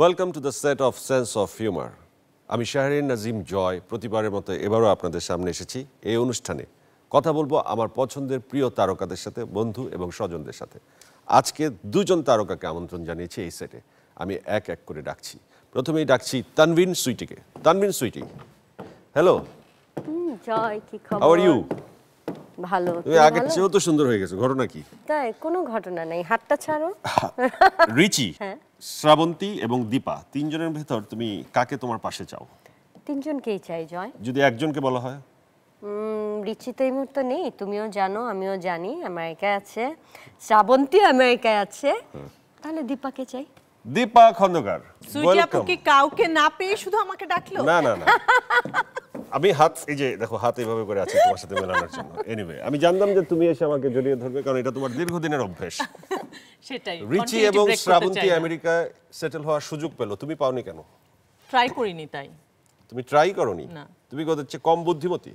Welcome to the set of sense of humour আমি শাহরিন নাজিম জয় প্রতিবারের মতো এবারও আপনাদের সামনে এসেছি এই অনুষ্ঠানে কথা বলবো আমার পছন্দের প্রিয় তারকাদের সাথে বন্ধু এবং স্বজনদের সাথে আজকে দুজন তারকাকে আমন্ত্রণ জানিয়েছি এই সেটে আমি এক এক করে ডাকছি প্রথমেই ডাকছি তানভিন সুইটিকে তানভিন সুইটি হ্যালো জয় কি খবর হাউ আর ইউ ভালো তুমি আগের চেয়েও তো সুন্দর হয়ে গেছো ঘটনা কি তাই কোনো ঘটনা নাই হাতটা ছাড়ো রিচি হ্যাঁ। শ্রাবন্তী এবং দীপা তিনজনের ভেতর তুমি কাকে তোমার পাশে চাও তিনজনকেই চাই জয় যদি একজনকে বলা হয় রিচি তো এই মুহূর্তে নেই তুমিও জানো আমিও জানি আমেরিকায় আছে শ্রাবন্তী আমেরিকায় আছে হ্যাঁ। তাহলে দীপাকে চাই দীপা খন্দকার আপু কি কাউকে না পেয়ে শুধু আমাকে ডাকলো না না না আমি হাত এই যে দেখো হাত এইভাবে করে আছে তোমার সাথে মেলানোর জন্য এনিওয়ে আমি জানতাম যে তুমি এসে আমাকে জড়িয়ে ধরবে কারণ এটা তোমার দীর্ঘদিনের অভ্যেস সেটাই রিচি এবং শ্রাবন্তী আমেরিকায় সেটেল হওয়ার সুযোগ পেলো তুমি পাওনি কেন ট্রাই করিনি তাই তুমি ট্রাই করনি না তুমি কত হচ্ছে কম বুদ্ধিমতী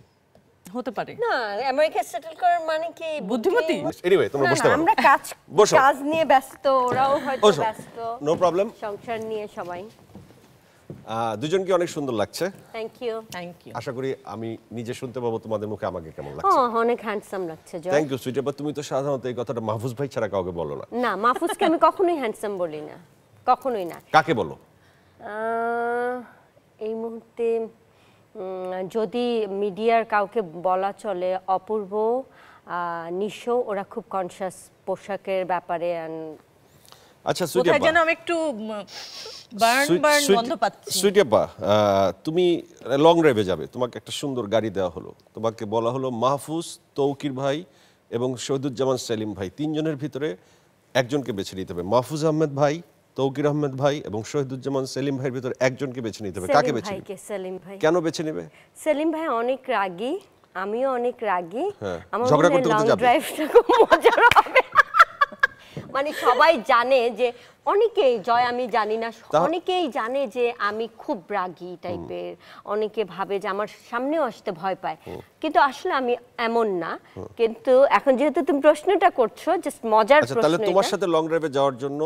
হতে পারে না আমেরিকা সেটেল করার মানে কি বুদ্ধিমতী এনিওয়ে তোমরা বুঝতে আমরা কাজ কাজ নিয়ে ব্যস্ত ওরাও হয়তো ব্যস্ত নো প্রবলেম সংসার নিয়ে সবাই দুজনকে অনেক সুন্দর লাগছে থ্যাংক ইউ থ্যাংক ইউ আশা করি আমি নিজে শুনতে পাবো তোমাদের মুখে আমাকে কেমন লাগছে oh, অনেক হ্যান্ডসাম লাগছে জয় থ্যাংক ইউ সুইটা বাট তুমি তো সাধারণত এই কথাটা মাহফুজ ভাই ছাড়া কাউকে বলো না না মাহফুজকে আমি কখনোই হ্যান্ডসাম বলি না কখনোই না কাকে বলো এই মুহূর্তে যদি মিডিয়ার কাউকে বলা চলে অপূর্ব নিঃস্ব ওরা খুব কনসিয়াস পোশাকের ব্যাপারে আচ্ছা সুইটিয়াপা আমি একটু বার্ন তুমি লং ড্রাইভে যাবে তোমাকে একটা সুন্দর গাড়ি দেওয়া হলো তোমাকে বলা হলো মাহফুজ তৌকির ভাই এবং শহীদুজ্জামান সেলিম ভাই তিনজনের ভিতরে একজনকে বেছে নিতে হবে মাহফুজ আহমেদ ভাই তৌকির আহমেদ ভাই এবং শহীদুজ্জামান সেলিম ভাইয়ের ভিতর একজনকে বেছে নিতে হবে কাকে বেছে নিবে সেলিম ভাই কেন বেছে নিবে সেলিম ভাই অনেক রাগি আমিও অনেক রাগি হ্যাঁ। আমার লং করতে করতে যাবে ড্রাইভটা খুব মজার হবে মানে সবাই জানে যে অনেকেই জয় আমি জানি না অনেকেই জানে যে আমি খুব রাগি টাইপের অনেকে ভাবে যে আমার সামনেও আসতে ভয় পায় কিন্তু আসলে আমি এমন না কিন্তু এখন যেহেতু তুমি প্রশ্নটা করছো জাস্ট মজার আচ্ছা, প্রশ্ন তাহলে তোমার সাথে লং ড্রাইভে যাওয়ার জন্য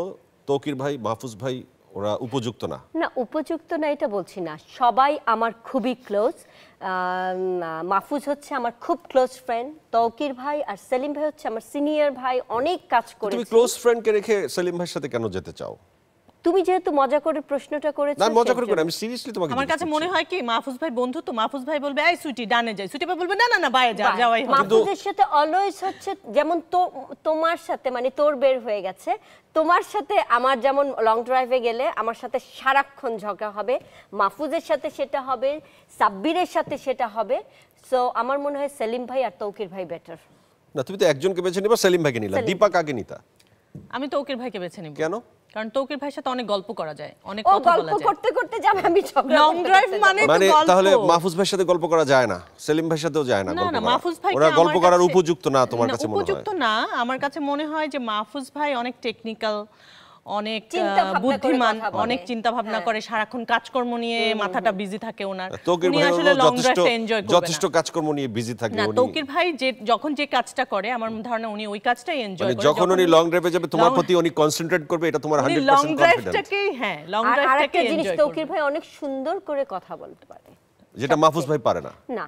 তৌকির ভাই মাহফুজ ভাই ওরা উপযুক্ত না না উপযুক্ত না এটা বলছি না সবাই আমার খুবই ক্লোজ মাহফুজ হচ্ছে আমার খুব ক্লোজ ফ্রেন্ড তৌকির ভাই আর সেলিম ভাই হচ্ছে আমার সিনিয়র ভাই অনেক কাজ করে তুমি ক্লোজ ফ্রেন্ড কে রেখে সেলিম ভাইয়ের সাথে কেন যেতে চাও তুমি যেহেতু মজা করে প্রশ্নটা করেছো না মজা করে করে আমি সিরিয়াসলি তোমাকে আমার কাছে মনে হয় কি মাহফুজ ভাই বন্ধু তো মাহফুজ ভাই বলবে এই সুইটি ডানে যাই সুইটি ভাই বলবে না না না বাইরে যা যাওয়াই হবে মাহফুজের সাথে অলওয়েজ হচ্ছে যেমন তো তোমার সাথে মানে তোর বের হয়ে গেছে তোমার সাথে আমার যেমন লং ড্রাইভে গেলে আমার সাথে সারাক্ষণ ঝগড়া হবে মাহফুজের সাথে সেটা হবে সাব্বিরের সাথে সেটা হবে সো আমার মনে হয় সেলিম ভাই আর তৌকির ভাই বেটার না তুমি তো একজনকে বেছে নিবা সেলিম ভাইকে নিলা দীপা কাকে নিতা আমি তৌকির ভাইকে বেছে নিব কেন কারণ তৌকির ভাইয়ের সাথে অনেক গল্প করা যায় অনেক কথা বলা যায় গল্প করতে করতে যাব আমি লং ড্রাইভ মানে তো মানে তাহলে মাহফুজ ভাইয়ের সাথে গল্প করা যায় না সেলিম ভাইয়ের সাথেও যায় না না না মাহফুজ ভাই ওরা গল্প করার উপযুক্ত না তোমার কাছে মনে হয় উপযুক্ত না আমার কাছে মনে হয় যে মাহফুজ ভাই অনেক টেকনিক্যাল অনেক বুদ্ধিমান অনেক চিন্তা ভাবনা হ্যাঁ। করে সারাক্ষণ কাজকর্ম নিয়ে মাথাটা বিজি থাকে ওনার উনি আসলে লং ড্রাইভটা এনজয় করেন যথেষ্ট কাজকর্ম নিয়ে বিজি থাকে উনি তৌকির ভাই যে যখন যে কাজটা করে আমার ধারণা উনি ওই কাজটাই এনজয় মানে করেন যখন উনি লং ড্রাইভে যাবে তোমার প্রতি উনি কনসেন্ট্রেট করবে এটা তোমার 100% কনফিডেন্স লং ড্রাইভটাকেই হ্যাঁ লং ড্রাইভটাকে এনজয় আর জিনিস তৌকির ভাই অনেক সুন্দর করে কথা বলতে পারে যেটা মাহফুজ ভাই পারে না না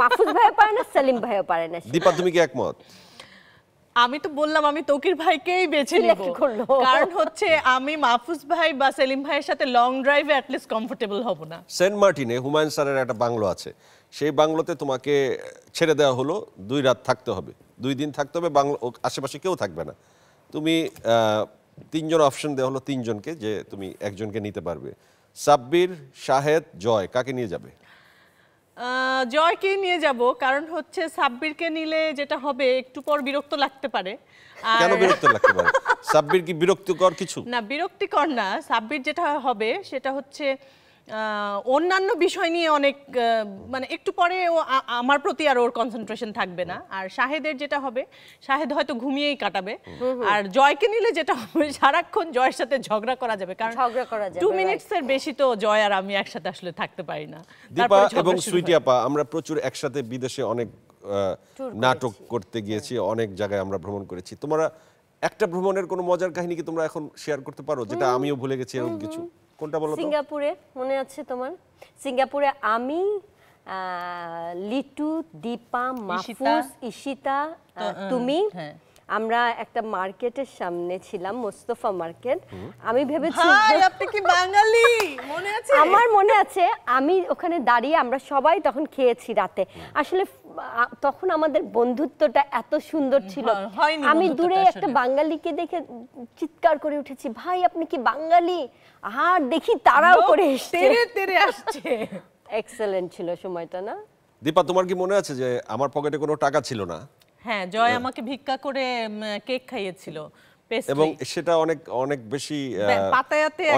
মাহফুজ ভাই পারে না সেলিম ভাইও পারে না দীপা তুমি কি একমত আমি তো বললাম আমি তকির ভাইকেই বেছে নিব কারণ হচ্ছে আমি মাহফুজ ভাই বা সেলিম ভাইয়ের সাথে লং ড্রাইভে অ্যাটলিস্ট কমফোর্টেবল হব না সেন্ট মার্টিনে হুমায়ুন স্যারের একটা বাংলো আছে সেই বাংলোতে তোমাকে ছেড়ে দেওয়া হলো দুই রাত থাকতে হবে দুই দিন থাকতে হবে বাংলো আশেপাশে কেউ থাকবে না তুমি তিনজন অপশন দেওয়া হলো তিনজনকে যে তুমি একজনকে নিতে পারবে সাব্বির শাহেদ জয় কাকে নিয়ে যাবে জয়কে নিয়ে যাব কারণ হচ্ছে সাব্বিরকে নিলে যেটা হবে একটু পর বিরক্ত লাগতে পারে কেন বিরক্ত লাগতে পারে সাব্বির কি বিরক্তিকর কিছু না বিরক্তিকর না সাব্বির যেটা হবে সেটা হচ্ছে অন্যান্য বিষয় নিয়ে অনেক মানে একটু পরে ও আমার প্রতি আর ওর কনসেন্ট্রেশন থাকবে না আর শাহেদের যেটা হবে শাহেদ হয়তো ঘুমিয়েই কাটাবে আর জয়কে নিলে যেটা হবে সারাক্ষণ জয়ের সাথে ঝগড়া করা যাবে কারণ ঝগড়া করা যাবে 2 মিনিটস এর বেশি তো জয় আর আমি একসাথে আসলে থাকতে পারি না দীপা এবং সুইটি আপা আমরা প্রচুর একসাথে বিদেশে অনেক নাটক করতে গিয়েছি হ্যাঁ। অনেক জায়গায় আমরা ভ্রমণ করেছি তোমরা একটা ভ্রমণের কোনো মজার কাহিনী কি তোমরা এখন শেয়ার করতে পারো যেটা আমিও ভুলে গেছি এরকম কিছু কোনটা বলো সিঙ্গাপুরে মনে আছে তোমার সিঙ্গাপুরে আমি লিটু দীপা মাফুস ইশিতা তুমি হ্যাঁ আমরা একটা মার্কেটের সামনে ছিলাম মোস্তফা মার্কেট আমি ভেবেছি আপনি কি বাঙালি মনে আছে আমার মনে আছে আমি ওখানে দাঁড়িয়ে আমরা সবাই তখন খেয়েছি রাতে আসলে তখন আমাদের বন্ধুত্বটা এত সুন্দর ছিল আমি দূরে একটা বাঙালিকে দেখে চিৎকার করে উঠেছি ভাই আপনি কি বাঙালি আর দেখি তারাও করে এসছে এক্সেলেন্ট ছিল সময়টা না দীপা তোমার কি মনে আছে যে আমার পকেটে কোনো টাকা ছিল না হ্যাঁ জয় হ্যাঁ। আমাকে ভিক্ষা করে কেক খাইয়েছিল এবং সেটা অনেক অনেক বেশি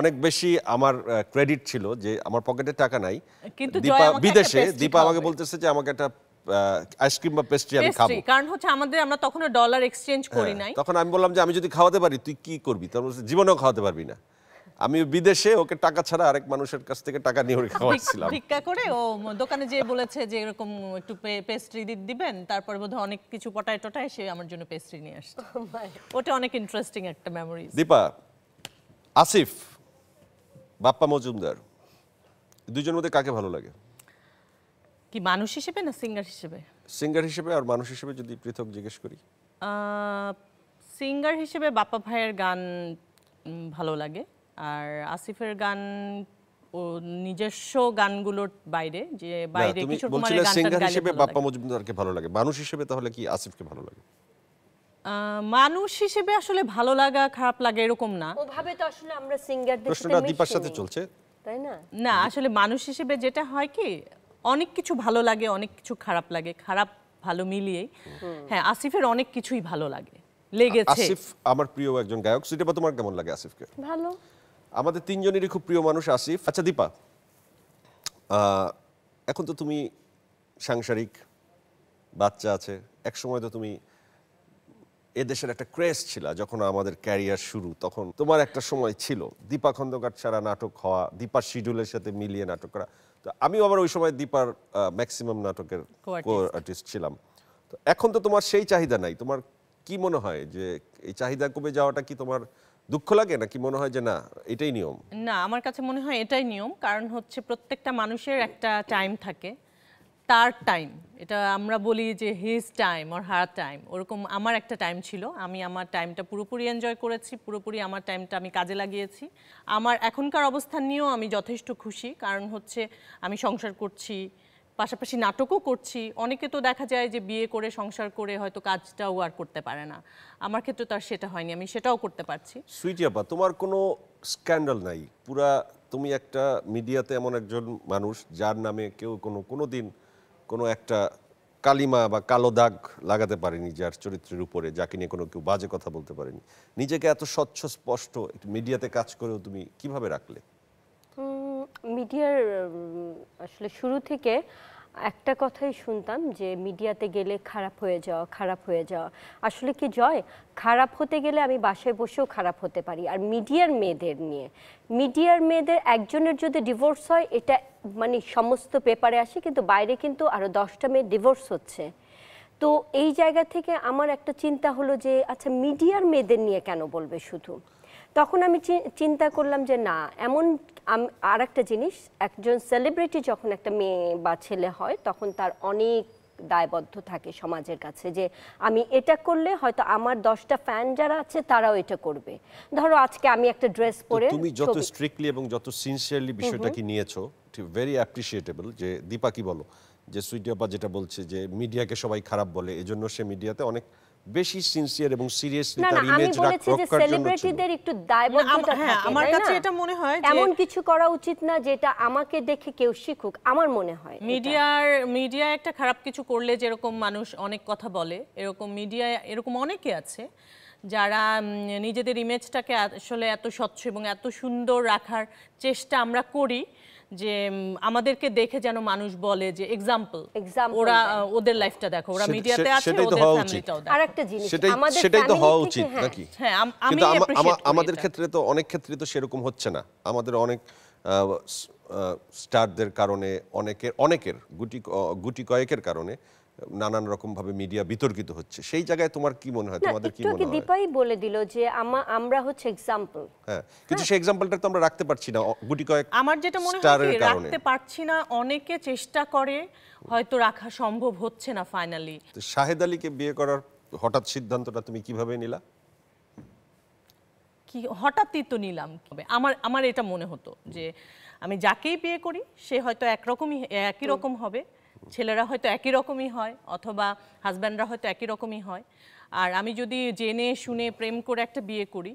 অনেক বেশি আমার ক্রেডিট ছিল যে আমার পকেটে টাকা নাই কিন্তু দীপা বিদেশে দীপা আমাকে বলতেছে যে আমাকে একটা আইসক্রিম বা পেস্ট্রি আমি খাবো কারণ হচ্ছে আমাদের আমরা তখন ডলার এক্সচেঞ্জ করি হ্যাঁ, নাই তখন আমি বললাম যে আমি যদি খাওয়াতে পারি তুই কি করবি তোর জীবনেও খাওয়াতে পারবি না আমি বিদেশে ওকে টাকা ছাড়া আরেক মানুষের কাছ থেকে টাকা নিয়ে খাওয়াচ্ছিলাম ভিক্ষা করে ও দোকানে যে বলেছে যে এরকম একটু পেস্ট্রি দিবেন তারপর বোধহয় অনেক কিছু পটায় টটায় সে আমার জন্য পেস্ট্রি নিয়ে আসছে oh ওটা অনেক ইন্টারেস্টিং একটা মেমোরি দীপা আসিফ বাপ্পা মজুমদার দুজনের মধ্যে কাকে ভালো লাগে কি মানুষ হিসেবে না সিঙ্গার হিসেবে সিঙ্গার হিসেবে আর মানুষ হিসেবে যদি পৃথক জিজ্ঞেস করি সিঙ্গার হিসেবে বাপ্পা ভাইয়ের গান ভালো লাগে আর আসিফের গান ও নিজস্ব গানগুলোর বাইরে যে বাইরে কিশোর কুমারের গান সিঙ্গার হিসেবে বাপ্পা মজুমদারকে ভালো লাগে মানুষ হিসেবে তাহলে কি আসিফকে ভালো লাগে মানুষ হিসেবে আসলে ভালো লাগা খারাপ লাগে এরকম না ওভাবে তো আসলে আমরা সিঙ্গারদের প্রশ্নটা দীপার সাথে চলছে তাই না না আসলে মানুষ হিসেবে যেটা হয় কি অনেক কিছু ভালো লাগে অনেক কিছু খারাপ লাগে খারাপ ভালো মিলিয়ে হ্যাঁ আসিফের অনেক কিছুই ভালো লাগে লেগেছে আসিফ আমার প্রিয় একজন গায়ক সেটা তোমার কেমন লাগে আসিফকে ভালো আমাদের তিনজনেরই খুব প্রিয় মানুষ আসিফ আচ্ছা দীপা এখন তো তুমি সাংসারিক বাচ্চা আছে এক সময় তো তুমি এদেশের একটা ক্রেজ ছিল যখন আমাদের ক্যারিয়ার শুরু তখন তোমার একটা সময় ছিল দীপা খন্দকার ছাড়া নাটক হওয়া দীপার শিডিউলের সাথে মিলিয়ে নাটক করা তো আমিও আবার ওই সময় দীপার ম্যাক্সিমাম নাটকের আর্টিস্ট ছিলাম তো এখন তো তোমার সেই চাহিদা নাই তোমার কি মনে হয় যে এই চাহিদা কমে যাওয়াটা কি তোমার দুঃখ লাগে নাকি মনে হয় যে না এটাই নিয়ম না আমার কাছে মনে হয় এটাই নিয়ম কারণ হচ্ছে প্রত্যেকটা মানুষের একটা টাইম থাকে তার টাইম এটা আমরা বলি যে his time or her time ওরকম আমার একটা টাইম ছিল আমি আমার টাইমটা পুরোপুরি এনজয় করেছি পুরোপুরি আমার টাইমটা আমি কাজে লাগিয়েছি আমার এখনকার অবস্থান নিয়েও আমি যথেষ্ট খুশি কারণ হচ্ছে আমি সংসার করছি পাশাপাশি নাটকও করছি অনেকে তো দেখা যায় যে বিয়ে করে সংসার করে হয়তো কাজটাও আর করতে পারে না আমার ক্ষেত্রে তার সেটা হয়নি আমি সেটাও করতে পারছি সুইটি আপা তোমার কোনো স্ক্যান্ডাল নাই পুরা তুমি একটা মিডিয়াতে এমন একজন মানুষ যার নামে কেউ কোনো কোনো দিন কোনো একটা কালিমা বা কালো দাগ লাগাতে পারেনি যার চরিত্রের উপরে যাকে নিয়ে কোনো কেউ বাজে কথা বলতে পারেনি নিজেকে এত স্বচ্ছ স্পষ্ট মিডিয়াতে কাজ করেও তুমি কিভাবে রাখলে মিডিয়ার আসলে শুরু থেকে একটা কথাই শুনতাম যে মিডিয়াতে গেলে খারাপ হয়ে যাওয়া খারাপ হয়ে যাওয়া আসলে কি জয় খারাপ হতে গেলে আমি বাসায় বসেও খারাপ হতে পারি আর মিডিয়ার মেয়েদের নিয়ে মিডিয়ার মেয়েদের একজনের যদি ডিভোর্স হয় এটা মানে সমস্ত পেপারে আসে কিন্তু বাইরে কিন্তু আরও দশটা মেয়ে ডিভোর্স হচ্ছে তো এই জায়গা থেকে আমার একটা চিন্তা হলো যে আচ্ছা মিডিয়ার মেয়েদের নিয়ে কেন বলবে শুধু তখন আমি চিন্তা করলাম যে না এমন আর একটা জিনিস একজন সেলিব্রিটি যখন একটা মেয়ে বা ছেলে হয় তখন তার অনেক দায়বদ্ধ থাকে সমাজের কাছে যে আমি এটা করলে হয়তো আমার দশটা ফ্যান যারা আছে তারাও এটা করবে ধরো আজকে আমি একটা ড্রেস পরে তুমি যত স্ট্রিক্টলি এবং যত সিনসিয়ারলি বিষয়টাকে নিয়েছো ভেরি অ্যাপ্রিসিয়েটেবল যে দীপা কি বলো যে সুইডিয়াপা যেটা বলছে যে মিডিয়াকে সবাই খারাপ বলে এজন্য সে মিডিয়াতে অনেক বেশি সিনসিয়ার এবং সিরিয়াসলি তার ইমেজ রাখার জন্য আমি বলেছি যে সেলিব্রিটিদের একটু দায়বদ্ধতা থাকে হ্যাঁ, আমার কাছে এটা মনে হয় যে এমন কিছু করা উচিত না যেটা আমাকে দেখে কেউ শিখুক আমার মনে হয় মিডিয়ার মিডিয়া একটা খারাপ কিছু করলে যেরকম মানুষ অনেক কথা বলে এরকম মিডিয়া এরকম অনেকে আছে যারা নিজেদের ইমেজটাকে আসলে এত স্বচ্ছ এবং এত সুন্দর রাখার চেষ্টা আমরা করি যে আমাদেরকে দেখে যেন মানুষ বলে যে এক্সাম্পল ওরা ওদের লাইফটা দেখো ওরা মিডিয়াতে আছে ওদের ফ্যামিলিটাও দেখো আরেকটা জিনিস আমাদের সেটাই তো হওয়া উচিত হ্যাঁ। নাকি হ্যাঁ আমি আমাদের ক্ষেত্রে তো অনেক ক্ষেত্রে তো সেরকম হচ্ছে না আমাদের অনেক স্টারদের কারণে অনেকের অনেকের গুটি গুটি কয়েকের কারণে নানান রকম ভাবে মিডিয়া বিতর্কিত হচ্ছে সেই জায়গায় তোমার কি মনে হয় তোমাদের কি মনে হয় দীপাই বলে দিল যে আমরা হচ্ছে এক্সাম্পল হ্যাঁ কিন্তু হ্যাঁ। সেই এক্সাম্পলটা তো আমরা রাখতে পারছি না গুটি কয়েক আমার যেটা মনে হয় রাখতে পারছি না অনেকে চেষ্টা করে হয়তো রাখা সম্ভব হচ্ছে না ফাইনালি তো শাহেদ আলীকে বিয়ে করার হঠাৎ সিদ্ধান্তটা তুমি কিভাবে নিলা কি হঠাৎই তো নিলাম তবে আমার আমার এটা মনে হতো যে আমি যাকেই বিয়ে করি সে হয়তো একরকমই একই রকম হবে ছেলেরা হয়তো একই রকমই হয় অথবা হাজব্যান্ডরা হয়তো একই রকমই হয় আর আমি যদি জেনে শুনে প্রেম করে একটা বিয়ে করি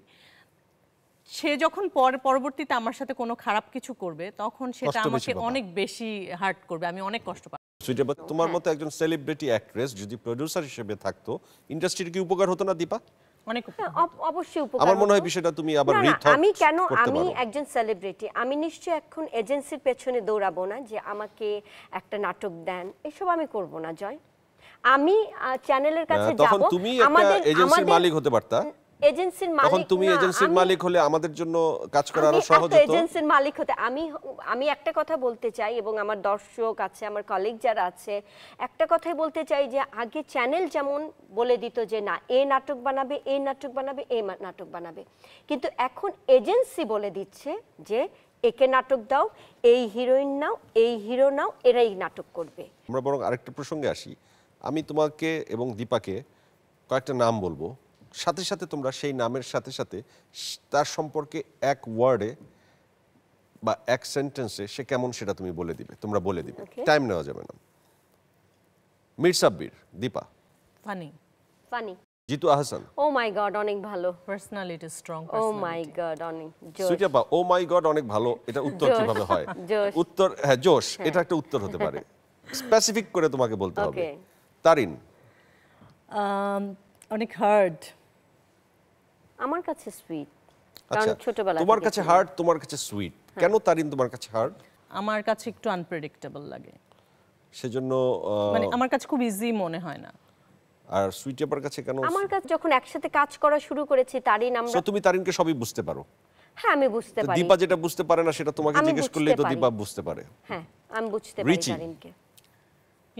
সে যখন পর পরবর্তীতে আমার সাথে কোনো খারাপ কিছু করবে তখন সেটা আমাকে অনেক বেশি হার্ট করবে আমি অনেক কষ্ট পাবো সুইটাবাদ তোমার হ্যাঁ। মতো একজন সেলিব্রিটি অ্যাক্ট্রেস যদি প্রডিউসার হিসেবে থাকতো ইন্ডাস্ট্রির কি উপকার হতো না দীপা আমি কেন আমি একজন সেলিব্রিটি আমি নিশ্চয়ই এখন এজেন্সির পেছনে দৌড়াবো না যে আমাকে একটা নাটক দেন এসব আমি করব না জয় আমি চ্যানেলের কাছে যাব তুমি একটা মালিক হতে পারতা এজেন্সির মালিক তখন তুমি এজেন্সির মালিক হলে আমাদের জন্য কাজ করা আরো সহজ হতো এজেন্সির মালিক হতে আমি আমি একটা কথা বলতে চাই এবং আমার দর্শক আছে আমার কলিগ যারা আছে একটা কথাই বলতে চাই যে আগে চ্যানেল যেমন বলে দিত যে না এ নাটক বানাবে এ নাটক বানাবে এ নাটক বানাবে কিন্তু এখন এজেন্সি বলে দিচ্ছে যে একে নাটক দাও এই হিরোইন নাও এই হিরো নাও এরাই নাটক করবে আমরা বরং আরেকটা প্রসঙ্গে আসি আমি তোমাকে এবং দীপাকে কয়েকটা নাম বলবো সাথে সাথে তোমরা সেই নামের সাথে সাথে তার সম্পর্কে এক ওয়ার্ডে বা এক সেন্টেন্সে সে কেমন সেটা তুমি বলে দিবে তোমরা বলে দিবে টাইম নেওয়া যাবে না Mir Dipa funny funny Jitu Ahsan oh my god অনেক ভালো personality strong oh my god অনেক জোশ সুজাপা ও মাই গড অনেক ভালো এটা উত্তর কিভাবে হয় জোশ উত্তর হ্যাঁ জোশ হ্যাঁ। এটা একটা উত্তর হতে পারে স্পেসিফিক করে তোমাকে বলতে হবে তারিন um, অনেক হার্ড আমার কাছে সুইট কারণ আচ্ছা, ছোটবেলা তোমার কাছে হার্ড তোমার কাছে সুইট হ্যাঁ। কেন তারিন তোমার কাছে হার্ড আমার কাছে একটু আনপ্রেডিক্টেবল লাগে সেজন্য মানে আমার কাছে খুব ইজি মনে হয় না আর সুইট এর কাছে কেন আমার কাছে যখন একসাথে কাজ করা শুরু করেছি তারিন আমরা তুমি তারিনকে সবই বুঝতে পারো হ্যাঁ আমি বুঝতে পারি দীপা যেটা বুঝতে পারে না সেটা তোমাকে জিজ্ঞেস করলে তো দীপা বুঝতে পারে হ্যাঁ আমি বুঝতে পারি তারিনকে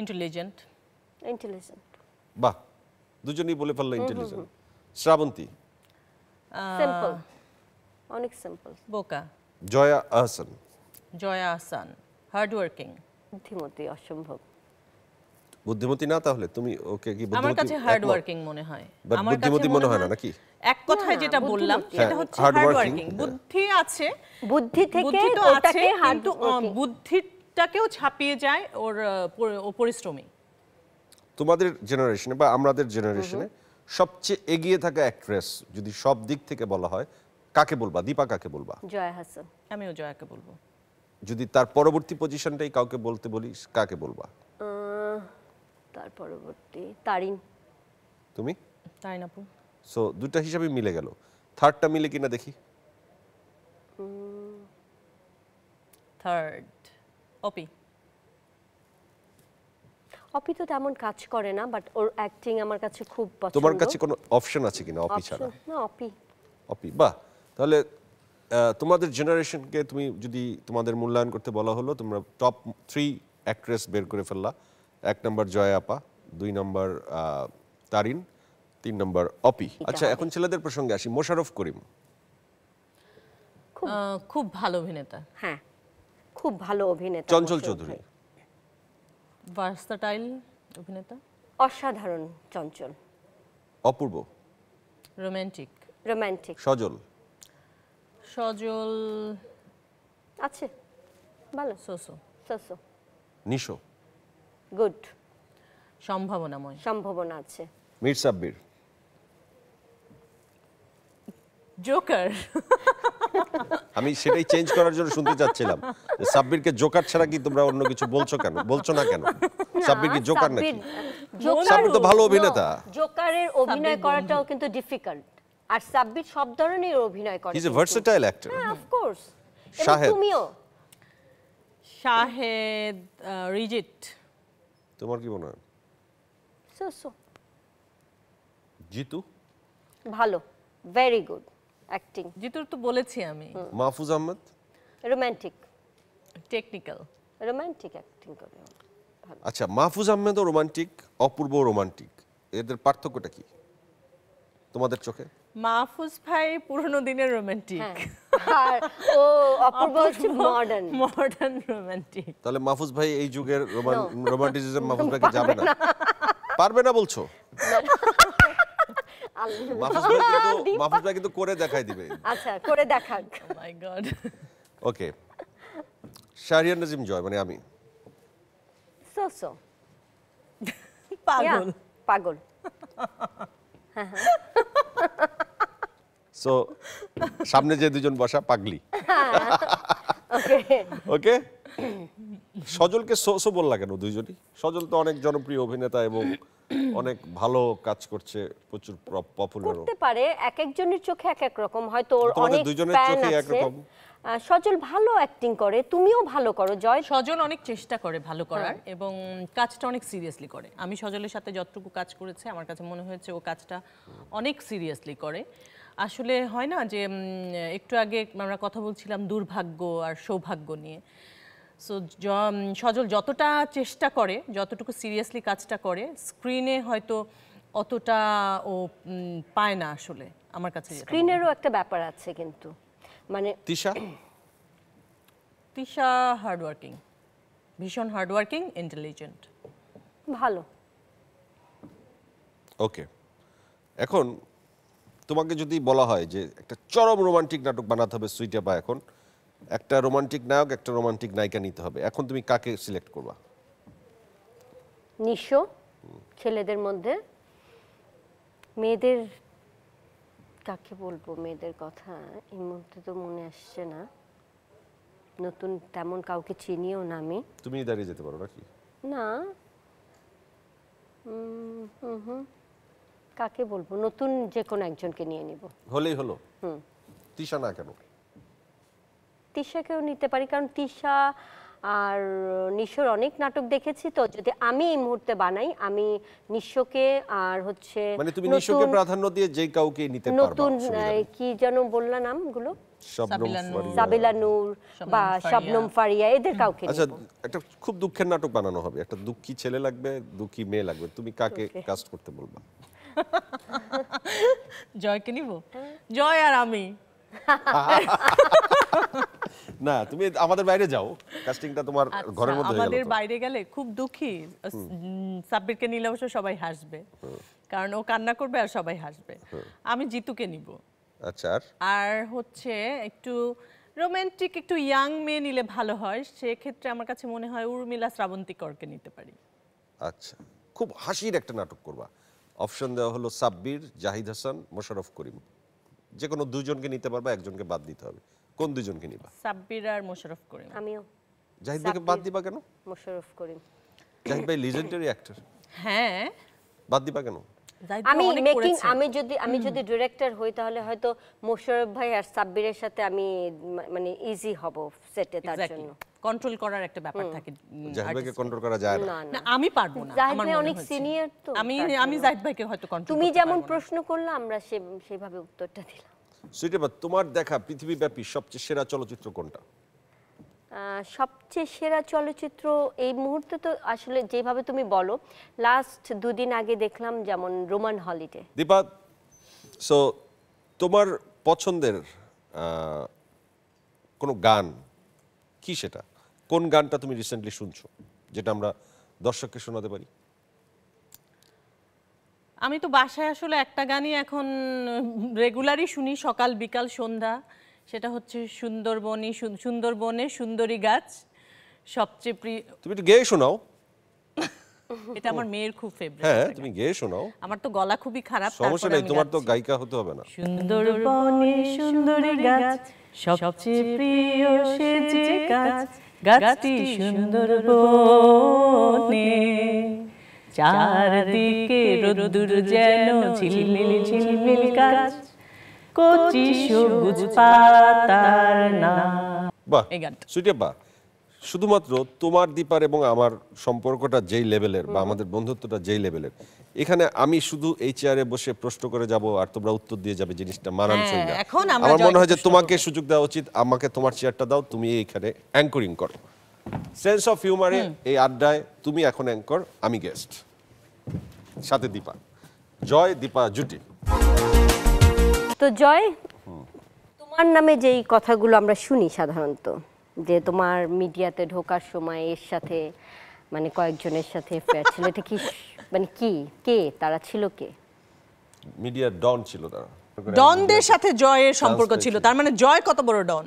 ইন্টেলিজেন্ট ইন্টেলিজেন্ট বাহ দুজনেই বলে ফেললো ইন্টেলিজেন্ট শ্রাবন্তী সিম্পল অনেক সিম্পল বোকা জয়া আহসান জয়া আহসান হার্ড ওয়ার্কিং বুদ্ধিমতী অসম্ভব বুদ্ধিমতী না তাহলে তুমি ওকে কি আমার কাছে হার্ড ওয়ার্কিং মনে হয় আমার বুদ্ধিমতী মনে হয় না নাকি এক কথায় যেটা বললাম সেটা হচ্ছে হার্ড ওয়ার্কিং বুদ্ধি আছে বুদ্ধি থেকে ওটাকে হার্ড বুদ্ধিটাকেও ছাপিয়ে যায় ওর পরিশ্রমী তোমাদের জেনারেশনে বা আমাদের জেনারেশনে সবচেয়ে এগিয়ে থাকা অ্যাক্ট্রেস যদি সব দিক থেকে বলা হয় কাকে বলবা দীপা কাকে বলবা জয়া হাসান আমিও জয়াকে বলবো যদি তার পরবর্তী পজিশনটাই কাউকে বলতে বলি কাকে বলবা তার পরবর্তী তারিন তুমি তাই আপু সো দুটো হিসাবে মিলে গেল থার্ডটা মিলে কিনা দেখি থার্ড ওপি অপি তো তেমন কাজ করে না বাট ওর অ্যাক্টিং আমার কাছে খুব পছন্দ তোমার কাছে কোনো অপশন আছে কিনা অপি ছাড়া না অপি অপি বাহ তাহলে তোমাদের জেনারেশনকে তুমি যদি তোমাদের মূল্যায়ন করতে বলা হলো তোমরা টপ থ্রি অ্যাক্ট্রেস বের করে ফেললা এক নম্বর জয়া আপা দুই নম্বর তারিন তিন নম্বর অপি আচ্ছা এখন ছেলেদের প্রসঙ্গে আসি মোশারফ করিম খুব ভালো অভিনেতা হ্যাঁ খুব ভালো অভিনেতা চঞ্চল চৌধুরী ভার্সাটাইল অভিনেতা অসাধারণ চঞ্চল অপূর্ব রোমান্টিক রোম্যান্টিক সজল সজল আছে ভালো সোসো সোসো নিশো গুড সম্ভাবনাময় সম্ভাবনা আছে মির সাব্বির জোকার আমি সেটাই চেঞ্জ করার জন্য শুনতে চাচ্ছিলাম সাব্বিরকে জোকার ছাড়া কি তোমরা অন্য কিছু বলছো কেন বলছো না কেন সাব্বির কি জোকার নাকি সাব্বির তো ভালো অভিনেতা জোকারের অভিনয় করাটাও কিন্তু ডিফিকাল্ট আর সাব্বির সব ধরনের অভিনয় করে is a versatile actor of course Shahed তুমিও শাহেদ রিজিট তোমার কি মনে হয় সো সো জিতু ভালো ভেরি গুড অ্যাক্টিং জিতুর তো বলেছি আমি Mahfuz Ahmed romantic technical romantic acting করে আচ্ছা মাহফুজ আহমেদও রোমান্টিক অপূর্ব রোমান্টিক এদের পার্থক্যটা কি তোমাদের চোখে মাহফুজ ভাই পুরনো দিনের রোমান্টিক হ্যাঁ। আর ও অপূর্ব হচ্ছে মডার্ন মডার্ন রোমান্টিক তাহলে মাহফুজ ভাই এই যুগের রোমান্টিসিজম মাহফুজ ভাইকে যাবে না পারবে না বলছো মাহফুজ কিন্তু করে দেখাই দিবে আচ্ছা করে দেখাক my oh god okay Shahriar Nazim Joy মানে আমি সো সো পাগল পাগল সো হ্যাঁ, হ্যাঁ। সামনে যে দুজন বসা পাগলি ওকে হ্যাঁ। ওকে সজলকে সোসো বললা কেন দুইজনই সজল তো অনেক জনপ্রিয় অভিনেতা এবং অনেক ভালো কাজ করছে প্রচুর পপুলার করতে পারে এক একজনের চোখে এক এক রকম হয়তো ওর অনেক দুইজনের চোখে এক রকম সজল ভালো অ্যাক্টিং করে তুমিও ভালো করো জয় সজল অনেক চেষ্টা করে ভালো হ্যাঁ। করার এবং কাজটা অনেক সিরিয়াসলি করে আমি সজলের সাথে যতটুকু কাজ করেছে আমার কাছে মনে হয়েছে ও কাজটা অনেক সিরিয়াসলি করে আসলে হয় না যে একটু আগে আমরা কথা বলছিলাম দুর্ভাগ্য আর সৌভাগ্য নিয়ে সো সজল যতটা চেষ্টা করে যতটুকু সিরিয়াসলি কাজটা করে স্ক্রিনে হয়তো অতটা ও পায় না আসলে আমার কাছে স্ক্রিনেরও একটা ব্যাপার আছে কিন্তু মানে তিশা তিশা হার্ডওয়ার্কিং ভীষণ হার্ডওয়ার্কিং ইন্টেলিজেন্ট ভালো ওকে এখন তোমাকে যদি বলা হয় যে একটা চরম রোমান্টিক নাটক বানাতে হবে সুইটা বা এখন একটা রোমান্টিক নায়ক একটা রোমান্টিক নায়িকা নিতে হবে এখন তুমি কাকে সিলেক্ট করবা নিশো ছেলেদের মধ্যে মেয়েদের কাকে বলবো মেয়েদের কথা এই মুহূর্তে তো মনে আসছে না নতুন তেমন কাউকে চিনিও না আমি তুমি দাঁড়িয়ে যেতে পারো নাকি না হুম হুম কাকে বলবো নতুন যে কোনো একজনকে নিয়ে নিব হলেই হলো হুম তিশা না কেন তিশাকেও নিতে পারি কারণ তিশা আর নিশোর অনেক নাটক দেখেছি তো যদি আমি এই মুহূর্তে বানাই আমি নিশোকে আর হচ্ছে মানে তুমি নিশোকে প্রাধান্য দিয়ে যে কাউকে নিতে পারবা নতুন কি যেন বললা নামগুলো সাবিলা নূর বা শবনম ফারিয়া এদের কাউকে আচ্ছা একটা খুব দুঃখের নাটক বানানো হবে একটা দুঃখী ছেলে লাগবে দুঃখী মেয়ে লাগবে তুমি কাকে কাস্ট করতে বলবা জয়কে নিব জয় আর আমি না তুমি আমাদের বাইরে যাও কাস্টিংটা তোমার আচ্ছা, ঘরের মধ্যে আমাদের বাইরে গেলে খুব দুঃখী সাব্বিরকে নিলে অবশ্য সবাই হাসবে কারণ ও কান্না করবে আর সবাই হাসবে আমি জিতুকে নিব আচ্ছা আর হচ্ছে একটু রোমান্টিক একটু ইয়াং মেয়ে নিলে ভালো হয় সেক্ষেত্রে আমার কাছে মনে হয় উর্মিলা শ্রাবন্তী করকে নিতে পারি আচ্ছা খুব হাসির একটা নাটক করবা অপশন দেওয়া হলো সাব্বির জাহিদ হাসান মোশারফ করিম যে কোনো দুজনকে নিতে পারবা একজনকে বাদ দিতে হবে কোন দুজনকে নিবা সাব্বির আর মোশাররফ করিম আমিও জাহিদ ভাইকে বাদ দিবা কেন মোশাররফ করিম জাহিদ ভাই লেজেন্ডারি অ্যাক্টর হ্যাঁ বাদ দিবা কেন আমি মেকিং আমি যদি আমি যদি ডিরেক্টর হই তাহলে হয়তো মোশাররফ ভাই আর সাব্বিরের সাথে আমি মানে ইজি হব সেটে তার জন্য কন্ট্রোল করার একটা ব্যাপার থাকে জাহিদ ভাইকে কন্ট্রোল করা যায় না না আমি পারবো না জাহিদ ভাই অনেক সিনিয়র তো আমি আমি জাহিদ ভাইকে হয়তো কন্ট্রোল তুমি যেমন প্রশ্ন করলে আমরা সেভাবে উত্তরটা দিলাম সুইটেবা তোমার দেখা পৃথিবীব্যাপী সবচেয়ে সেরা চলচ্চিত্র কোনটা সবচেয়ে সেরা চলচ্চিত্র এই মুহূর্তে তো আসলে যেভাবে তুমি বলো লাস্ট দুদিন আগে দেখলাম যেমন রোমান হলিডে দীপা সো তোমার পছন্দের কোনো গান কি সেটা কোন গানটা তুমি রিসেন্টলি শুনছো যেটা আমরা দর্শককে শোনাতে পারি আমি তো বাসায় আসলে একটা গানই এখন রেগুলারই শুনি সকাল বিকাল সন্ধ্যা সেটা হচ্ছে সুন্দরবনই সুন্দরবনে সুন্দরী গাছ সবচেয়ে প্রিয় তুমি একটু গেয়ে শোনাও এটা আমার মেয়ের খুব ফেভারিট হ্যাঁ তুমি গেয়ে শোনাও আমার তো গলা খুবই খারাপ সমস্যা নেই তোমার তো গায়িকা হতে হবে না সুন্দরবনে সুন্দরী গাছ সবচেয়ে প্রিয় সে যে গাছ গাছটি সুন্দরবনে চারদিকে রোদুর যেন ঝিলমিল ঝিলমিল গাছ কচি সবুজ পাতার না বাহ সুজেব্বা শুধুমাত্র তোমার দীপার এবং আমার সম্পর্কটা যেই লেভেলের বা আমাদের বন্ধুত্বটা যেই লেভেলের এখানে আমি শুধু এই চেয়ারে বসে প্রশ্ন করে যাব আর তোমরা উত্তর দিয়ে যাবে জিনিসটা মানানসই না হ্যাঁ, আমার মনে হয় যে তোমাকে সুযোগ দেওয়া উচিত আমাকে তোমার চেয়ারটা দাও তুমি এইখানে অ্যাঙ্করিং করো সেন্স অফ হিউমারে এই আড্ডায় তুমি এখন অ্যাঙ্কর আমি গেস্ট সাথে দীপা জয় দীপা জুটি তো জয় তোমার নামে যেই কথাগুলো আমরা শুনি সাধারণত যে তোমার মিডিয়াতে ঢোকার সময় এর সাথে মানে কয়েকজনের সাথে অ্যাফেয়ার ছিল এটা কি মানে কি কে তারা ছিল কে মিডিয়া ডন ছিল তারা ডনদের সাথে জয়ের সম্পর্ক ছিল তার মানে জয় কত বড় ডন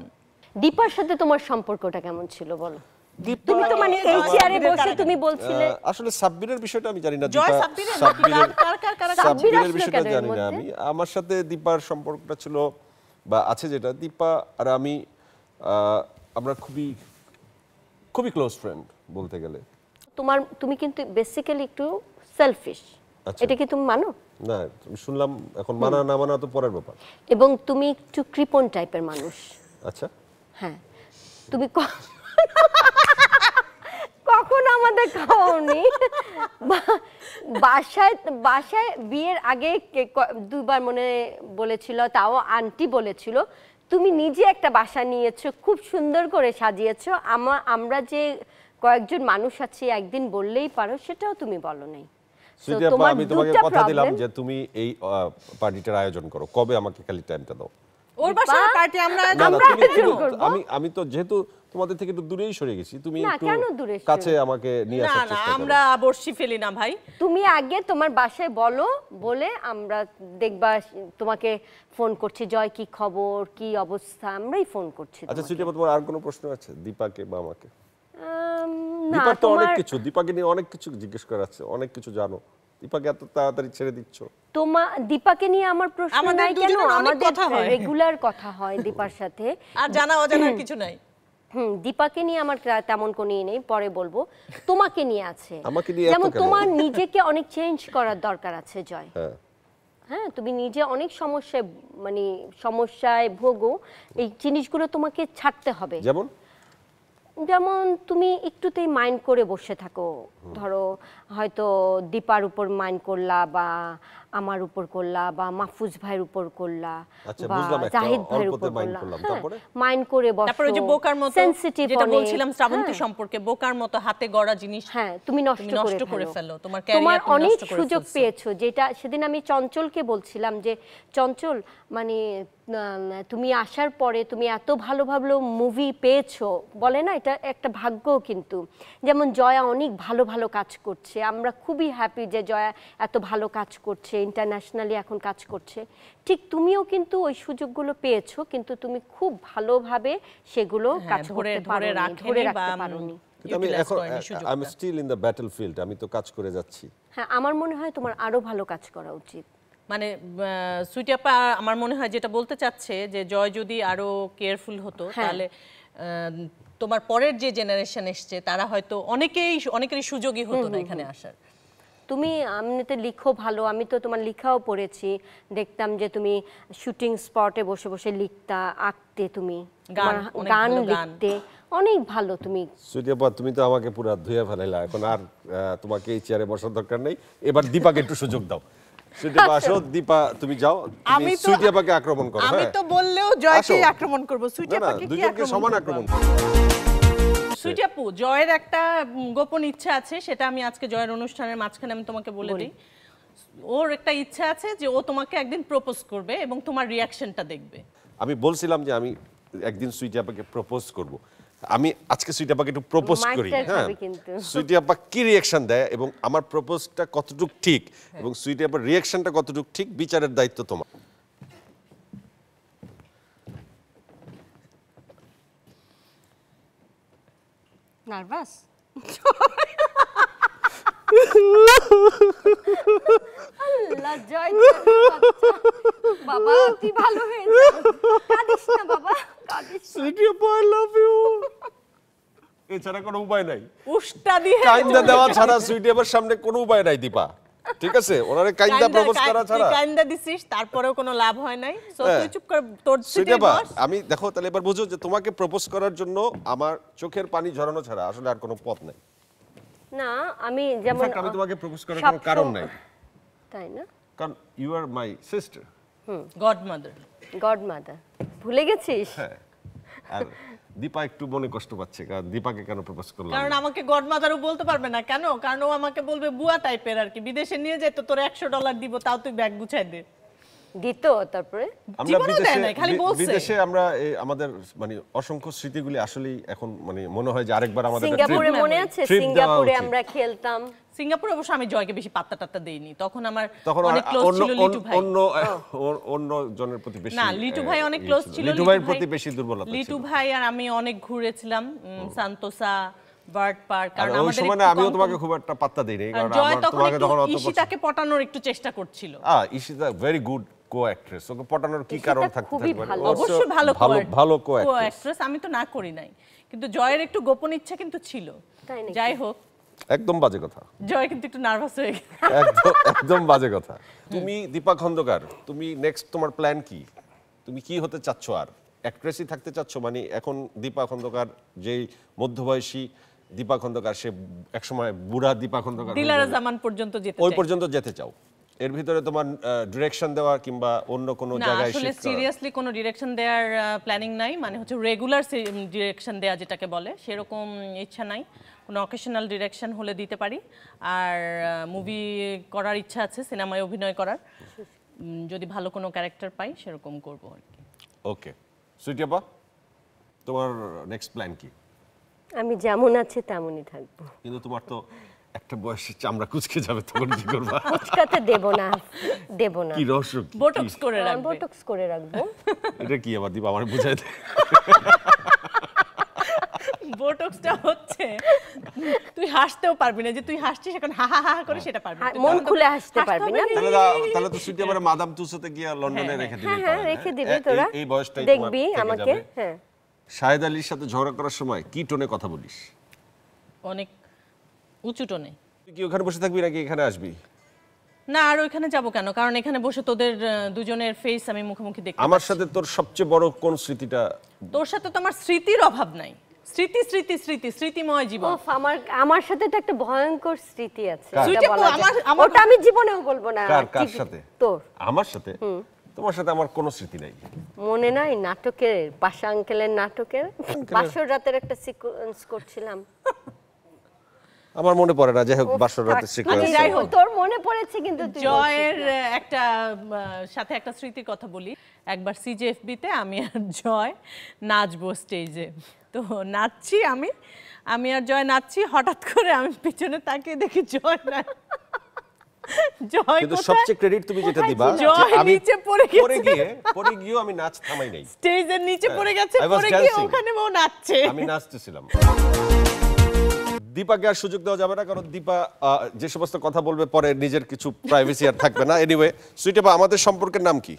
দীপার সাথে তোমার সম্পর্কটা কেমন ছিল বলো তুমি তো মানে এই চেয়ারে বসে তুমি বলছিলে আসলে সাব্বিরের বিষয়টা আমি জানি না জয় সাব্বিরের সাব্বিরের বিষয়টা জানি না আমি আমার সাথে দীপার সম্পর্কটা ছিল বা আছে যেটা দীপা আর আমি আমরা খুবই খুবই ক্লোজ ফ্রেন্ড বলতে গেলে তোমার তুমি কিন্তু বেসিক্যালি একটু সেলফিশ আচ্ছা। এটা কি তুমি মানো না তুমি শুনলাম এখন মানা না মানা তো পরের ব্যাপার এবং তুমি একটু কৃপণ টাইপের মানুষ আচ্ছা হ্যাঁ তুমি কখনো আমাদের খাওয়াওনি বাসায় বাসায় বিয়ের আগে দুবার মনে বলেছিল তাও আন্টি বলেছিল তুমি নিজে একটা বাসা নিয়েছো খুব সুন্দর করে সাজিয়েছো আমার আমরা যে কয়েকজন মানুষ আছে একদিন বললেই পারো সেটাও তুমি বলো নাই আমি তোমাকে কথা দিলাম যে তুমি এই পার্টিটার আয়োজন করো কবে আমাকে খালি টাইমটা দাও ওর বাসার পার্টি আমরা আমি আমি তো যেহেতু তোমাদের থেকে একটু দূরেই সরে গেছি তুমি একটু কাছে আমাকে নিয়ে আসার চেষ্টা না আমরা ফেলি না ভাই তুমি আগে তোমার বাসায় বলো বলে আমরা দেখবা তোমাকে ফোন করছি জয় কি খবর কি অবস্থা আমরাই ফোন করছি আচ্ছা তোমার আর কোনো প্রশ্ন আছে দীপাকে বা আমাকে তো অনেক কিছু দীপাকে নিয়ে অনেক কিছু জিজ্ঞেস করা আছে অনেক কিছু জানো দীপাকে এত তাড়াতাড়ি ছেড়ে দিচ্ছ তোমা দীপাকে নিয়ে আমার প্রশ্ন নাই কেন আমাদের কথা হয় রেগুলার কথা হয় দীপার সাথে আর জানা অজানা কিছু নাই হুম দীপাকে নিয়ে আমার তেমন কোনো ইয়ে নেই পরে বলবো তোমাকে নিয়ে আছে আমাকে নিয়ে যেমন তোমার নিজেকে অনেক চেঞ্জ করার দরকার আছে জয় হ্যাঁ হ্যাঁ তুমি নিজে অনেক সমস্যায় মানে সমস্যায় ভোগো এই জিনিসগুলো তোমাকে ছাড়তে হবে যেমন যেমন তুমি একটুতেই মাইন্ড করে বসে থাকো ধরো হয়তো দীপার উপর মাইন্ড করলা বা আমার উপর করলা বা মাহফুজ ভাইয়ের উপর করলা আচ্ছা, বা জাহিদ ভাইয়ের উপর করলা মাইন্ড হ্যাঁ, করে বসো তারপর ওই যে বোকার মতো সেনসিটিভ যেটা বলছিলাম শ্রাবন্তী হ্যাঁ। সম্পর্কে বোকার মতো হাতে গড়া জিনিস হ্যাঁ তুমি নষ্ট নষ্ট করে ফেলো তোমার ক্যারিয়ার তোমার অনেক সুযোগ পেয়েছো যেটা সেদিন আমি চঞ্চলকে বলছিলাম যে চঞ্চল মানে তুমি আসার পরে তুমি এত ভালো ভালো মুভি পেয়েছো বলে না এটা একটা ভাগ্য কিন্তু যেমন জয়া অনেক ভালো ভালো কাজ করছে আমরা খুবই হ্যাপি যে জয়া এত ভালো কাজ করছে ইন্টারন্যাশনালি এখন কাজ করছে ঠিক তুমিও কিন্তু ওই সুযোগগুলো পেয়েছো কিন্তু তুমি খুব ভালোভাবে সেগুলো হ্যাঁ, কাজ করতে পারো ধরে রাখতে পারোনি আমি এখন I am still in the আমি তো কাজ করে যাচ্ছি হ্যাঁ আমার মনে হয় তোমার আরো ভালো কাজ করা উচিত মানে সুইটাপা আমার মনে হয় যেটা বলতে চাচ্ছে যে জয় যদি আরো কেয়ারফুল হতো হ্যাঁ। তাহলে তোমার পরের যে জেনারেশন এসছে তারা হয়তো অনেকেই অনেকেরই সুযোগই হতো না এখানে আসার তুমি এমনিতে লিখো ভালো আমি তো তোমার লেখাও পড়েছি দেখতাম যে তুমি শুটিং স্পটে বসে বসে লিখতা আঁকতে তুমি গান লিখতে অনেক ভালো তুমি সুদিয়াপা তুমি তো আমাকে পুরো ধুয়ে ফেলাইলা এখন আর তোমাকে এই চেয়ারে বসার দরকার নেই এবার দীপাকে একটু সুযোগ দাও আচ্ছা। দীপা তুমি যাও আক্রমণ করো আমি হ্যাঁ। তো বললেও জয়কে আক্রমণ করব কি সমান আক্রমণ জয়ের একটা গোপন ইচ্ছা আছে সেটা আমি আজকে জয়ের অনুষ্ঠানের মাঝখানে আমি তোমাকে বলে দিই ওর একটা ইচ্ছা আছে যে ও তোমাকে একদিন প্রপোজ করবে এবং তোমার রিয়াকশনটা দেখবে আমি বলছিলাম যে আমি একদিন সুইটি আপাকে প্রপোজ করব আমি আজকে সুইটি আপাকে একটু প্রপোজ করি হ্যাঁ সুইটি আপা কি রিয়াকশন দেয় এবং আমার প্রপোজটা কতটুকু ঠিক এবং সুইটি আপার রিয়াকশনটা কতটুকু ঠিক বিচারের দায়িত্ব তোমার নার্ভাস বাবা তুই ভালো হয়ে কাঁদিস না বাবা কাঁদিস সুইটি আপা আই লাভ ইউ এছাড়া কোনো উপায় নাই উষ্টা দিয়ে কাইন্দা দেওয়া ছাড়া সামনে কোনো উপায় নাই দীপা ঠিক আছে ওনারে কাইন্দা প্রপোজ করা ছাড়া কাইন্দা দিছিস তারপরেও কোনো লাভ হয় নাই সো হ্যাঁ। তুই চুপ কর তোর বস আমি দেখো তাহলে এবার বুঝো যে তোমাকে প্রপোজ করার জন্য আমার চোখের পানি ঝরানো ছাড়া আসলে আর কোনো পথ নাই না আমি যেমন আমি তোমাকে প্রপোজ করার কোনো কারণ নাই তাই না কারণ you are my sister hmm godmother godmother ভুলে গেছিস হ্যাঁ আর দীপা একটু মনে কষ্ট পাচ্ছে দীপাকে কেন প্রপোজ করলাম কারণ আমাকে গডমাদারও বলতে পারবে না কেন কারণ ও আমাকে বলবে বুয়া টাইপের আর কি বিদেশে নিয়ে যেত তোর একশো ডলার দিব তাও তুই ব্যাগ গুছাই দে দিত তারপরে আমরা বিদেশে বিদেশে আমরা আমাদের মানে অসংখ্য স্মৃতিগুলি আসলে এখন মানে মনে হয় যে আরেকবার আমাদের সিঙ্গাপুরে মনে আছে সিঙ্গাপুরে আমরা খেলতাম সিঙ্গাপুরে অবশ্য আমি জয়কে বেশি পাত্তা টাত্তা দেইনি তখন আমার অনেক ক্লোজ ছিল লিটু ভাই অন্য অন্য জনের প্রতি বেশি না লিটু ভাই অনেক ক্লোজ ইয়ে ছিল লিটু ভাইয়ের প্রতি বেশি দুর্বলতা লিটু ভাই আর আমি অনেক ঘুরেছিলাম সান্তোসা বার্ড পার্ক কারণ আমাদের মানে আমিও তোমাকে খুব একটা পাত্তা দেইনি কারণ আমার তোমাকে তখন অত ইশিতাকে পটানোর একটু চেষ্টা করছিল uh Ishita very good coactress okay পটানোর কি কারণ থাকতে পারে ভালো ভালো আমি তো না করি নাই কিন্তু জয়ের একটু গোপন ইচ্ছা কিন্তু ছিল যাই হোক একদম বাজে কথা জয় কিন্তু একটু নার্ভাস হয়ে একদম বাজে কথা তুমি দীপা খন্দকার তুমি নেক্সট তোমার প্ল্যান কি তুমি কি হতে চাচ্ছ আর অ্যাক্ট্রেসই থাকতে চাচ্ছ মানে এখন দীপা খন্দকার যেই মধ্যবয়সী দীপা খন্দকার সে একসময় বুড়া দীপা খন্দকার দিলারা জামান পর্যন্ত যেতে ওই পর্যন্ত যেতে চাও এর ভিতরে তোমার ডিরেকশন দেওয়া কিংবা অন্য কোনো জায়গায় আসলে সিরিয়াসলি কোনো ডিরেকশন দেওয়ার প্ল্যানিং নাই মানে হচ্ছে রেগুলার ডিরেকশন দেওয়া যেটাকে বলে সেরকম ইচ্ছা নাই কোনো অকেশনাল ডিরেকশন হলে দিতে পারি আর মুভি করার ইচ্ছা আছে সিনেমায় অভিনয় করার যদি ভালো কোনো ক্যারেক্টার পাই সেরকম করব আর কি ওকে সুইটিয়াপা তোমার নেক্সট প্ল্যান কি আমি যেমন আছে তেমনই থাকবো কিন্তু তোমার তো একটা বয়সে চামড়া কুচকে যাবে তখন কি করব কুচকাতে দেব না দেব না কি রহস্য বোটক্স করে হ্যাঁ, রাখব বোটক্স করে রাখব এটা কি আবার দিব আমার বুঝাই দে বোটক্সটা হচ্ছে তুই হাসতেও পারবি না যে তুই হাসছিস এখন হা হা হা করে সেটা পারবি না হ্যাঁ, মন খুলে হাসতে পারবি না তাহলে তাহলে তো সুইটি আবার মাদাম তুসোতে গিয়া লন্ডনে হ্যাঁ, রেখে দিবি হ্যাঁ রেখে দিবি তোরা এই বয়সটাই দেখবি আমাকে হ্যাঁ শাহেদ আলীর সাথে ঝগড়া করার সময় কি টোনে কথা বলিস অনেক কি ওখানে বসে থাকবি নাকি এখানে আসবি না আর যাব কেন কারণ এখানে বসে তোদের দুজনের ফেস আমি মুখোমুখি দেখি আমার সাথে তোর সবচেয়ে বড় কোন স্মৃতিটা তোর সাথে তো আমার স্মৃতির অভাব নাই স্মৃতি স্মৃতি স্মৃতি স্মৃতিময় জীবন আমার আমার সাথে তো একটা ভয়ঙ্কর স্মৃতি আছে সুইটা আমার আমার ওটা আমি জীবনেও বলবো না কার কার সাথে তোর আমার সাথে তোমার সাথে আমার কোনো স্মৃতি নাই মনে নাই নাটকের পাশা আঙ্কেলের নাটকের রাতের একটা সিকোয়েন্স করছিলাম আমার মনে পড়ে না যাই হোক বাসর রাতে সিকোয়েন্স মানে যাই হোক তোর মনে পড়েছে কিন্তু জয়ের একটা সাথে একটা স্মৃতির কথা বলি একবার সিজেএফবি তে আমি আর জয় নাচবো স্টেজে তো নাচছি আমি আমি আর জয় নাচছি হঠাৎ করে আমি পিছনে তাকিয়ে দেখি জয় না জয় কিন্তু সবচেয়ে ক্রেডিট তুমি যেটা দিবা আমি নিচে পড়ে গিয়ে পড়ে গিয়ে পড়ে গিয়েও আমি নাচ থামাই নাই স্টেজের নিচে হ্যাঁ, পড়ে গেছে পড়ে গিয়ে ওখানে ও নাচছে আমি নাচতেছিলাম দীপাকে আর সুযোগ দেওয়া যাবে না কারণ দীপা যে সমস্ত কথা বলবে পরে নিজের কিছু প্রাইভেসি আর থাকবে না এনিওয়ে সুইটেপা আমাদের সম্পর্কের নাম কি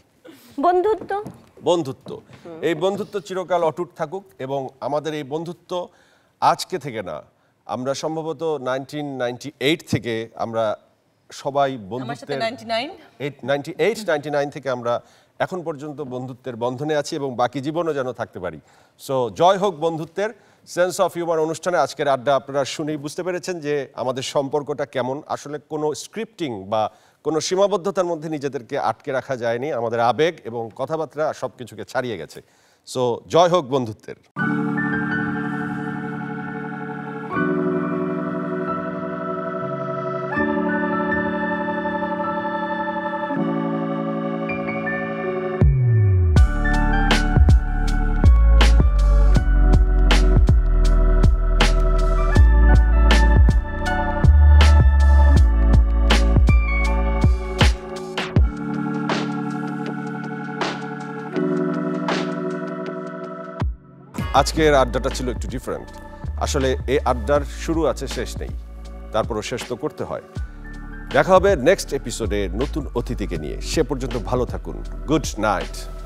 বন্ধুত্ব বন্ধুত্ব এই বন্ধুত্ব চিরকাল অটুট থাকুক এবং আমাদের এই বন্ধুত্ব আজকে থেকে না আমরা সম্ভবত নাইনটিন থেকে আমরা সবাই বন্ধুত্বের থেকে আমরা এখন পর্যন্ত বন্ধুত্বের বন্ধনে আছি এবং বাকি জীবনও যেন থাকতে পারি সো জয় হোক বন্ধুত্বের সেন্স অফ হিউমার অনুষ্ঠানে আজকের আড্ডা আপনারা শুনেই বুঝতে পেরেছেন যে আমাদের সম্পর্কটা কেমন আসলে কোনো স্ক্রিপ্টিং বা কোনো সীমাবদ্ধতার মধ্যে নিজেদেরকে আটকে রাখা যায়নি আমাদের আবেগ এবং কথাবার্তা সব কিছুকে ছাড়িয়ে গেছে সো জয় হোক বন্ধুত্বের আজকের আড্ডাটা ছিল একটু ডিফারেন্ট আসলে এই আড্ডার শুরু আছে শেষ নেই তারপরও শেষ তো করতে হয় দেখা হবে নেক্সট এপিসোডে নতুন অতিথিকে নিয়ে সে পর্যন্ত ভালো থাকুন গুড নাইট